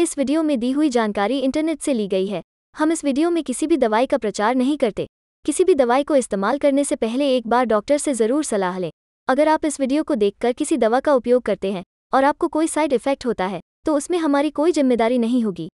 इस वीडियो में दी हुई जानकारी इंटरनेट से ली गई है हम इस वीडियो में किसी भी दवाई का प्रचार नहीं करते किसी भी दवाई को इस्तेमाल करने से पहले एक बार डॉक्टर से ज़रूर सलाह लें अगर आप इस वीडियो को देखकर किसी दवा का उपयोग करते हैं और आपको कोई साइड इफ़ेक्ट होता है तो उसमें हमारी कोई जिम्मेदारी नहीं होगी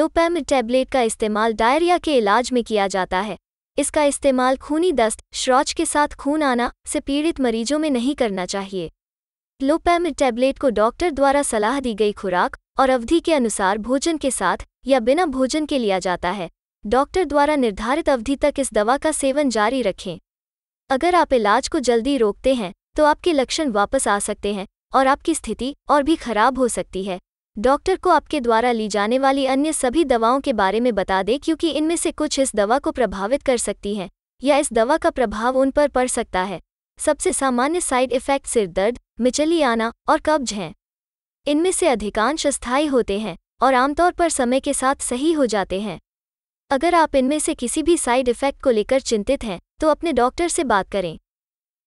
डोपैम टैबलेट का इस्तेमाल डायरिया के इलाज में किया जाता है इसका इस्तेमाल खूनी दस्त श्रौच के साथ खून आना से पीड़ित मरीजों में नहीं करना चाहिए लोपैम टैबलेट को डॉक्टर द्वारा सलाह दी गई खुराक और अवधि के अनुसार भोजन के साथ या बिना भोजन के लिया जाता है डॉक्टर द्वारा निर्धारित अवधि तक इस दवा का सेवन जारी रखें अगर आप इलाज को जल्दी रोकते हैं तो आपके लक्षण वापस आ सकते हैं और आपकी स्थिति और भी खराब हो सकती है डॉक्टर को आपके द्वारा ली जाने वाली अन्य सभी दवाओं के बारे में बता दें क्योंकि इनमें से कुछ इस दवा को प्रभावित कर सकती हैं या इस दवा का प्रभाव उन पर पड़ सकता है सबसे सामान्य साइड इफेक्ट सिर दर्द मिचलियाना और कब्ज हैं इनमें से अधिकांश अस्थायी होते हैं और आमतौर पर समय के साथ सही हो जाते हैं अगर आप इनमें से किसी भी साइड इफ़ेक्ट को लेकर चिंतित हैं तो अपने डॉक्टर से बात करें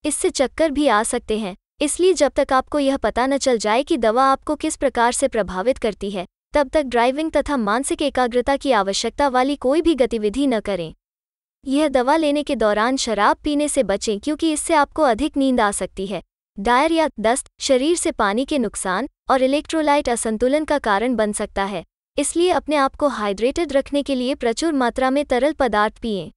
इससे चक्कर भी आ सकते हैं इसलिए जब तक आपको यह पता न चल जाए कि दवा आपको किस प्रकार से प्रभावित करती है तब तक ड्राइविंग तथा मानसिक एकाग्रता की आवश्यकता वाली कोई भी गतिविधि न करें यह दवा लेने के दौरान शराब पीने से बचें क्योंकि इससे आपको अधिक नींद आ सकती है डायर या दस्त शरीर से पानी के नुकसान और इलेक्ट्रोलाइट असंतुलन का कारण बन सकता है इसलिए अपने आप को हाइड्रेटेड रखने के लिए प्रचुर मात्रा में तरल पदार्थ पिए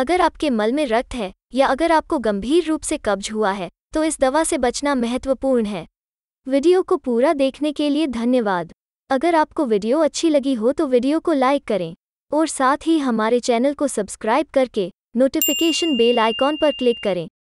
अगर आपके मल में रक्त है या अगर आपको गंभीर रूप से कब्ज हुआ है तो इस दवा से बचना महत्वपूर्ण है वीडियो को पूरा देखने के लिए धन्यवाद अगर आपको वीडियो अच्छी लगी हो तो वीडियो को लाइक करें और साथ ही हमारे चैनल को सब्सक्राइब करके नोटिफिकेशन बेल आइकॉन पर क्लिक करें